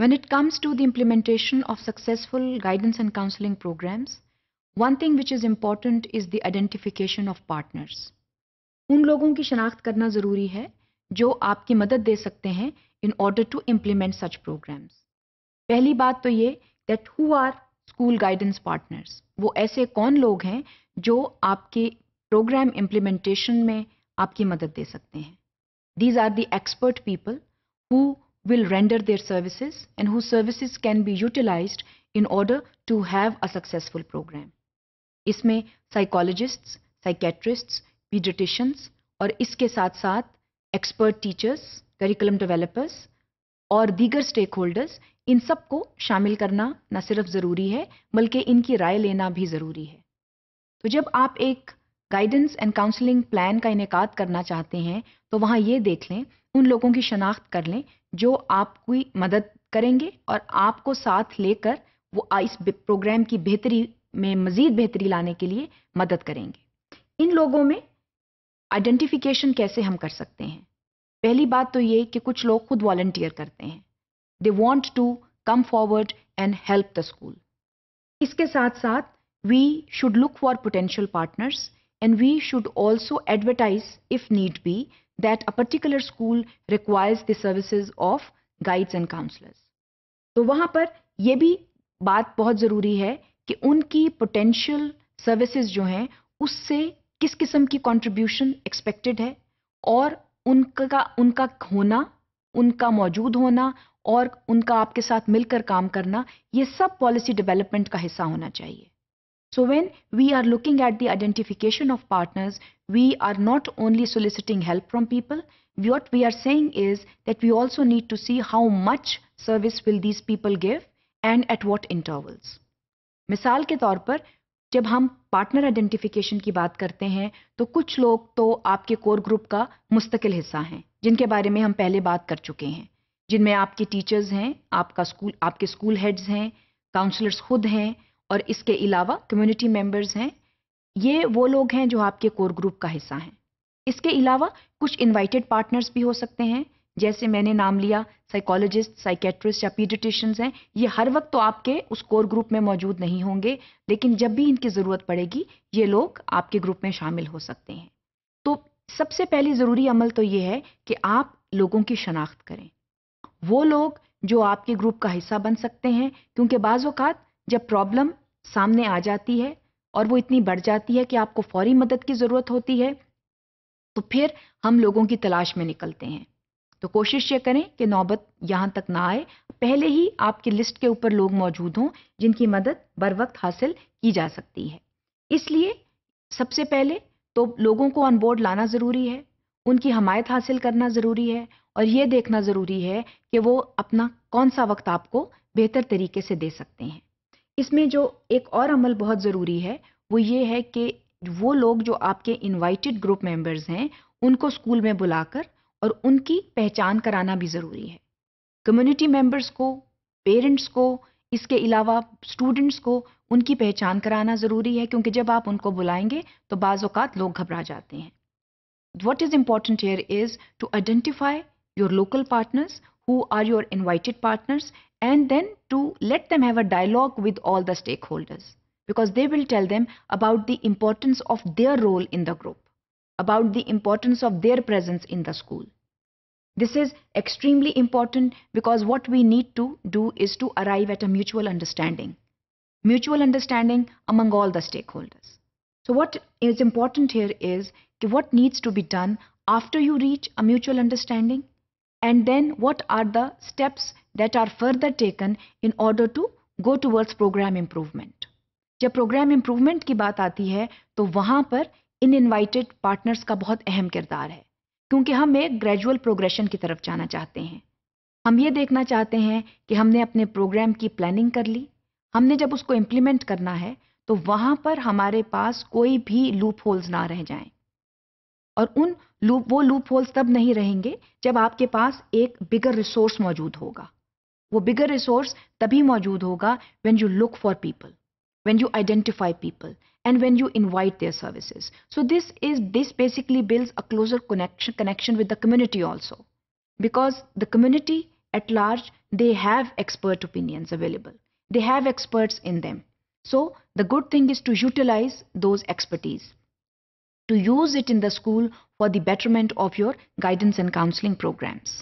When it comes to the implementation of successful guidance and counseling programs, one thing which is important is the identification of partners. उन लोगों की शनाख्त करना ज़रूरी है जो आपकी मदद दे सकते हैं in order to implement such programmes पहली बात तो ये that who are school guidance partners वो ऐसे कौन लोग हैं जो आपके प्रोग्राम इम्प्लीमेंटेशन में आपकी मदद दे सकते हैं these are the expert people who will render their services and whose services can be utilized in order to have a successful program. isme psychologists, psychiatrists, pediatricians aur iske sath sath expert teachers, curriculum developers aur bigger stakeholders in sab ko shamil karna na sirf zaruri hai balki inki raaye lena bhi zaruri hai to jab aap ek guidance and counselling plan का इनका करना चाहते हैं तो वहाँ ये देख लें उन लोगों की शनाख्त कर लें जो आपकी मदद करेंगे और आपको साथ लेकर वो इस प्रोग्राम की बेहतरी में मज़ीद बेहतरी लाने के लिए मदद करेंगे इन लोगों में आइडेंटिफिकेशन कैसे हम कर सकते हैं पहली बात तो ये कि कुछ लोग खुद वॉल्टियर करते हैं they want to come forward and help the school इसके साथ साथ we should look for potential partners and we should also advertise if need be that a particular school requires the services of guides and counselors. तो वहाँ पर यह भी बात बहुत ज़रूरी है कि उनकी पोटेंशियल सर्विसेज जो हैं उससे किस किस्म की कंट्रीब्यूशन एक्सपेक्टेड है और उनका उनका होना उनका मौजूद होना और उनका आपके साथ मिलकर काम करना ये सब पॉलिसी डेवलपमेंट का हिस्सा होना चाहिए So when we are looking at the identification of partners, we are not only soliciting help from people, what we are saying is that we also need to see how much service will these people give and at what intervals. misal ke taur par जब हम partner identification की बात करते हैं तो कुछ लोग तो आपके कोर ग्रुप का मुस्तकिल हिस्सा हैं जिनके बारे में हम पहले बात कर चुके हैं जिनमें आपके टीचर्स हैं आपका स्कूल आपके स्कूल हेड्स हैं काउंसलर्स खुद हैं और इसके अलावा कम्युनिटी मेंबर्स हैं ये वो लोग हैं जो आपके कोर ग्रुप का हिस्सा हैं इसके अलावा कुछ इनवाइटेड पार्टनर्स भी हो सकते हैं जैसे मैंने नाम लिया साइकोलॉजिस्ट साइकेट्रिस्ट या पीडिटिशंस हैं ये हर वक्त तो आपके उस कोर ग्रुप में मौजूद नहीं होंगे लेकिन जब भी इनकी ज़रूरत पड़ेगी ये लोग आपके ग्रुप में शामिल हो सकते हैं तो सबसे पहली ज़रूरी अमल तो ये है कि आप लोगों की शनाख्त करें वो लोग जो आपके ग्रुप का हिस्सा बन सकते हैं क्योंकि बाज़ात जब प्रॉब्लम सामने आ जाती है और वो इतनी बढ़ जाती है कि आपको फौरी मदद की ज़रूरत होती है तो फिर हम लोगों की तलाश में निकलते हैं तो कोशिश ये करें कि नौबत यहाँ तक ना आए पहले ही आपकी लिस्ट के ऊपर लोग मौजूद हों जिनकी मदद बर वक्त हासिल की जा सकती है इसलिए सबसे पहले तो लोगों को ऑन बोर्ड लाना ज़रूरी है उनकी हमायत हासिल करना ज़रूरी है और ये देखना ज़रूरी है कि वो अपना कौन सा वक्त आपको बेहतर तरीके से दे सकते हैं इसमें जो एक और अमल बहुत ज़रूरी है वो ये है कि वो लोग जो आपके इनवाइटेड ग्रुप मेंबर्स हैं उनको स्कूल में बुलाकर और उनकी पहचान कराना भी ज़रूरी है कम्युनिटी मेंबर्स को पेरेंट्स को इसके अलावा स्टूडेंट्स को उनकी पहचान कराना ज़रूरी है क्योंकि जब आप उनको बुलाएंगे तो बाज़ात लोग घबरा जाते हैं what is important here is to identify your local partners who are your invited partners and then to let them have a dialogue with all the stakeholders because they will tell them about the importance of their role in the group, about the importance of their presence in the school. This is extremely important because what we need to do is to arrive at a mutual understanding, mutual understanding among all the stakeholders. So what is important here is what needs to be done after you reach a mutual understanding and then what are the steps that are further taken in order to go towards program improvement. जब program improvement की बात आती है तो वहाँ पर इन invited partners का बहुत अहम किरदार है क्योंकि हम एक ग्रेजुअल प्रोग्रेशन की तरफ जाना चाहते हैं हम ये देखना चाहते हैं कि हमने अपने प्रोग्राम की प्लानिंग कर ली हमने जब उसको इम्प्लीमेंट करना है तो वहाँ पर हमारे पास कोई भी लूप होल्स ना रह जाएं और उन लूप वो लूप होल्स तब नहीं रहेंगे जब आपके पास एक बिगर रिसोर्स मौजूद होगा वो bigger resource तभी मौजूद होगा when you look for people when you identify people and when you invite their services so this basically builds a closer connection with the community also because the community at large they have expert opinions available they have experts in them so the good thing is to utilize those expertise to use it in the school for the betterment of your guidance and counseling programs